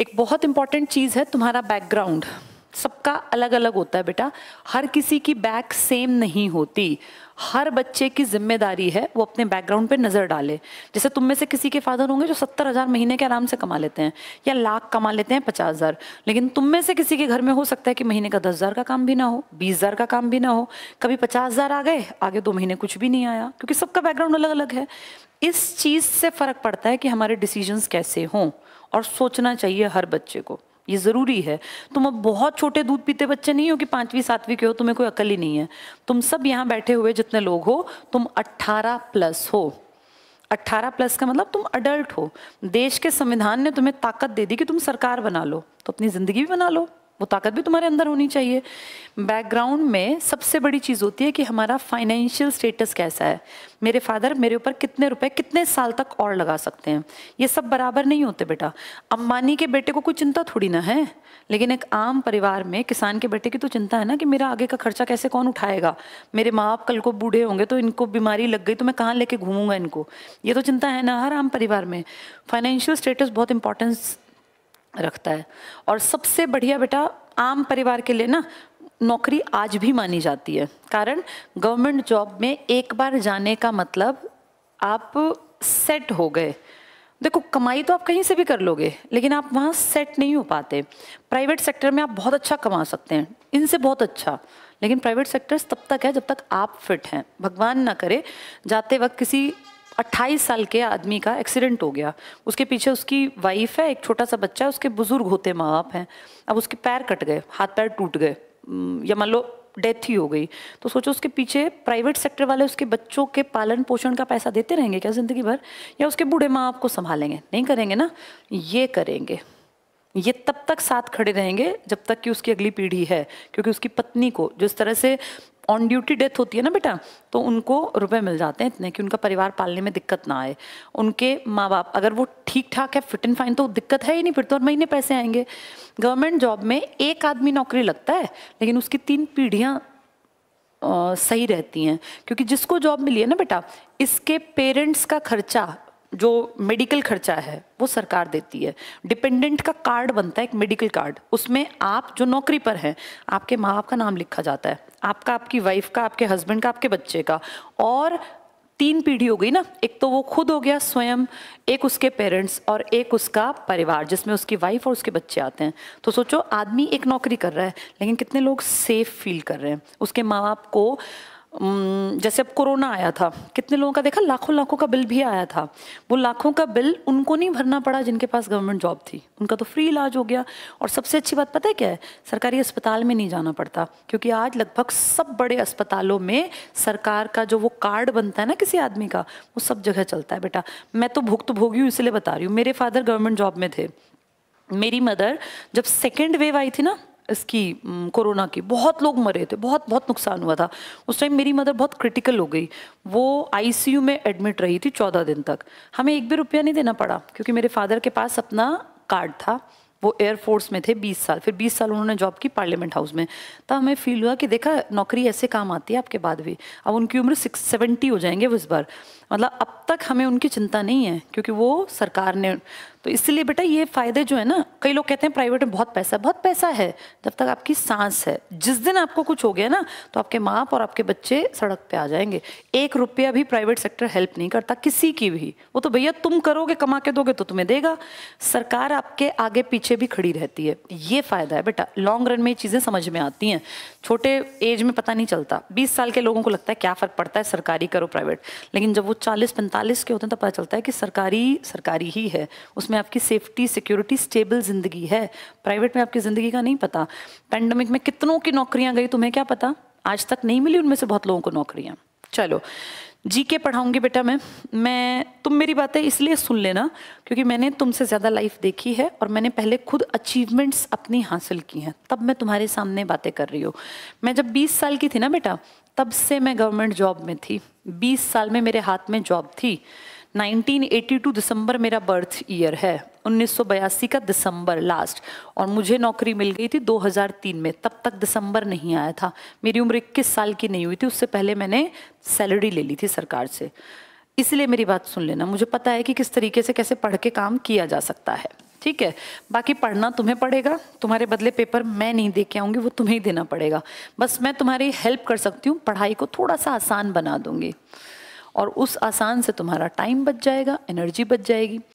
एक बहुत इंपॉर्टेंट चीज़ है तुम्हारा बैकग्राउंड सबका अलग अलग होता है बेटा हर किसी की बैक सेम नहीं होती हर बच्चे की जिम्मेदारी है वो अपने बैकग्राउंड पे नज़र डाले जैसे तुम में से किसी के फादर होंगे जो सत्तर हज़ार महीने के आराम से कमा लेते हैं या लाख कमा लेते हैं पचास हज़ार लेकिन तुम में से किसी के घर में हो सकता है कि महीने का दस हज़ार का काम भी ना हो बीस हज़ार का काम भी ना हो कभी पचास हज़ार आ गए आगे दो महीने कुछ भी नहीं आया क्योंकि सबका बैकग्राउंड अलग अलग है इस चीज़ से फ़र्क पड़ता है कि हमारे डिसीजंस कैसे हों और सोचना चाहिए हर बच्चे को ये ज़रूरी है तुम अब बहुत छोटे दूध पीते बच्चे नहीं हो कि पाँचवीं सातवीं के हो तुम्हें कोई अकल ही नहीं है तुम सब यहाँ बैठे हुए जितने लोग हो तुम अट्ठारह प्लस हो 18 प्लस का मतलब तुम अडल्ट हो देश के संविधान ने तुम्हें ताकत दे दी कि तुम सरकार बना लो तो अपनी ज़िंदगी भी बना लो वो ताकत भी तुम्हारे अंदर होनी चाहिए बैकग्राउंड में सबसे बड़ी चीज़ होती है कि हमारा फाइनेंशियल स्टेटस कैसा है मेरे फादर मेरे ऊपर कितने रुपए कितने साल तक और लगा सकते हैं ये सब बराबर नहीं होते बेटा अम्बानी के बेटे को कोई चिंता थोड़ी ना है लेकिन एक आम परिवार में किसान के बेटे की तो चिंता है ना कि मेरा आगे का खर्चा कैसे कौन उठाएगा मेरे माँ बाप कल को बूढ़े होंगे तो इनको बीमारी लग गई तो मैं कहाँ लेके घूमूंगा इनको ये तो चिंता है ना हर आम परिवार में फाइनेंशियल स्टेटस बहुत इंपॉर्टेंस रखता है और सबसे बढ़िया बेटा आम परिवार के लिए ना नौकरी आज भी मानी जाती है कारण गवर्नमेंट जॉब में एक बार जाने का मतलब आप सेट हो गए देखो कमाई तो आप कहीं से भी कर लोगे लेकिन आप वहाँ सेट नहीं हो पाते प्राइवेट सेक्टर में आप बहुत अच्छा कमा सकते हैं इनसे बहुत अच्छा लेकिन प्राइवेट सेक्टर्स तब तक है जब तक आप फिट हैं भगवान ना करे जाते वक्त किसी अट्ठाईस साल के आदमी का एक्सीडेंट हो गया उसके पीछे उसकी वाइफ है एक छोटा सा बच्चा है उसके बुजुर्ग होते माँ बाप हैं अब उसके पैर कट गए हाथ पैर टूट गए या मान लो डेथ ही हो गई तो सोचो उसके पीछे प्राइवेट सेक्टर वाले उसके बच्चों के पालन पोषण का पैसा देते रहेंगे क्या ज़िंदगी भर या उसके बूढ़े माँ बाप को संभालेंगे नहीं करेंगे ना ये करेंगे ये तब तक साथ खड़े रहेंगे जब तक कि उसकी अगली पीढ़ी है क्योंकि उसकी पत्नी को जिस तरह से ऑन ड्यूटी डेथ होती है ना बेटा तो उनको रुपए मिल जाते हैं इतने कि उनका परिवार पालने में दिक्कत ना आए उनके माँ बाप अगर वो ठीक ठाक है फिट एंड फाइन तो दिक्कत है ही नहीं फिर तो हर महीने पैसे आएंगे गवर्नमेंट जॉब में एक आदमी नौकरी लगता है लेकिन उसकी तीन पीढ़ियाँ सही रहती हैं क्योंकि जिसको जॉब मिली है ना बेटा इसके पेरेंट्स का खर्चा जो मेडिकल खर्चा है वो सरकार देती है डिपेंडेंट का कार्ड बनता है एक मेडिकल कार्ड उसमें आप जो नौकरी पर हैं आपके माँ बाप का नाम लिखा जाता है आपका आपकी वाइफ का आपके हस्बैंड का आपके बच्चे का और तीन पीढ़ी हो गई ना एक तो वो खुद हो गया स्वयं एक उसके पेरेंट्स और एक उसका परिवार जिसमें उसकी वाइफ और उसके बच्चे आते हैं तो सोचो आदमी एक नौकरी कर रहा है लेकिन कितने लोग सेफ फील कर रहे हैं उसके माँ बाप को जैसे अब कोरोना आया था कितने लोगों का देखा लाखों लाखों का बिल भी आया था वो लाखों का बिल उनको नहीं भरना पड़ा जिनके पास गवर्नमेंट जॉब थी उनका तो फ्री इलाज हो गया और सबसे अच्छी बात पता है क्या है सरकारी अस्पताल में नहीं जाना पड़ता क्योंकि आज लगभग सब बड़े अस्पतालों में सरकार का जो वो कार्ड बनता है ना किसी आदमी का वो सब जगह चलता है बेटा मैं तो भुक्त भोगी हूँ इसलिए बता रही हूँ मेरे फादर गवर्नमेंट जॉब में थे मेरी मदर जब सेकेंड वेव आई थी ना इसकी कोरोना की बहुत लोग मरे थे बहुत बहुत नुकसान हुआ था उस टाइम मेरी मदर बहुत क्रिटिकल हो गई वो आईसीयू में एडमिट रही थी चौदह दिन तक हमें एक भी रुपया नहीं देना पड़ा क्योंकि मेरे फादर के पास अपना कार्ड था वो एयरफोर्स में थे 20 साल फिर 20 साल उन्होंने जॉब की पार्लियामेंट हाउस में तब हमें फील हुआ कि देखा नौकरी ऐसे काम आती है आपके बाद भी अब उनकी उम्र सिक्स सेवेंटी हो जाएंगे उस बार मतलब अब तक हमें उनकी चिंता नहीं है क्योंकि वो सरकार ने तो इसलिए बेटा ये फ़ायदे जो है ना कई लोग कहते हैं प्राइवेट में बहुत पैसा बहुत पैसा है जब तक आपकी सांस है जिस दिन आपको कुछ हो गया ना तो आपके माँ बाप और आपके बच्चे सड़क पे आ जाएंगे एक रुपया भी प्राइवेट सेक्टर हेल्प नहीं करता किसी की भी वो तो भैया तुम करोगे कमा के दोगे तो तुम्हें देगा सरकार आपके आगे पीछे भी खड़ी रहती है ये फ़ायदा है बेटा लॉन्ग रन में ये चीज़ें समझ में आती हैं छोटे एज में पता नहीं चलता बीस साल के लोगों को लगता है क्या फ़र्क पड़ता है सरकारी करो प्राइवेट लेकिन जब वो चालीस पैंतालीस के होते हैं तो पता चलता है कि सरकारी सरकारी ही है उसमें जिसमें आपकी सेफ्टी सिक्योरिटी स्टेबल ज़िंदगी है प्राइवेट में आपकी ज़िंदगी का नहीं पता पैंडमिक में कितनों की नौकरियां गई तुम्हें क्या पता आज तक नहीं मिली उनमें से बहुत लोगों को नौकरियां चलो जी के पढ़ाऊंगी बेटा मैं मैं तुम मेरी बातें इसलिए सुन लेना क्योंकि मैंने तुमसे ज़्यादा लाइफ देखी है और मैंने पहले खुद अचीवमेंट्स अपनी हासिल की हैं तब मैं तुम्हारे सामने बातें कर रही हूँ मैं जब 20 साल की थी ना बेटा तब से मैं गवर्नमेंट जॉब में थी 20 साल में मेरे हाथ में जॉब थी 1982 दिसंबर मेरा बर्थ ईयर है 1982 का दिसंबर लास्ट और मुझे नौकरी मिल गई थी 2003 में तब तक दिसंबर नहीं आया था मेरी उम्र इक्कीस साल की नहीं हुई थी उससे पहले मैंने सैलरी ले ली थी सरकार से इसलिए मेरी बात सुन लेना मुझे पता है कि किस तरीके से कैसे पढ़ के काम किया जा सकता है ठीक है बाकी पढ़ना तुम्हें पड़ेगा तुम्हारे बदले पेपर मैं नहीं दे के आऊँगी वो तुम्हें ही देना पड़ेगा बस मैं तुम्हारी हेल्प कर सकती हूँ पढ़ाई को थोड़ा सा आसान बना दूँगी और उस आसान से तुम्हारा टाइम बच जाएगा एनर्जी बच जाएगी